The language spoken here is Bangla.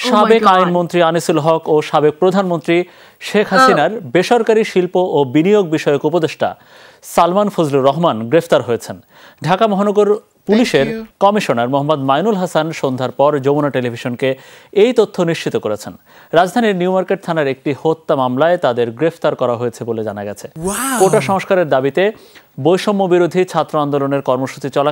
Oh সাবেক আইনমন্ত্রী আনিসুল হক ও সাবেক প্রধানমন্ত্রী শেখ oh. হাসিনার বেসরকারি শিল্প ও বিনিয়োগ বিষয়ক উপদেষ্টা সালমান ফজলুর রহমান গ্রেফতার হয়েছেন ঢাকা মহানগর পুলিশের কমিশনার মোহাম্মদ মাইনুল হাসান সন্ধ্যার পর যমুনা টেলিভিশনকে এই তথ্য নিশ্চিত করেছেন রাজধানীর নিউ মার্কেট থানার একটি হত্যা মামলায় তাদের গ্রেফতার করা হয়েছে বলে জানা গেছে কোটা সংস্কারের দাবিতে বৈষম্য বিরোধী ছাত্র আন্দোলনের কর্মসূচি চলা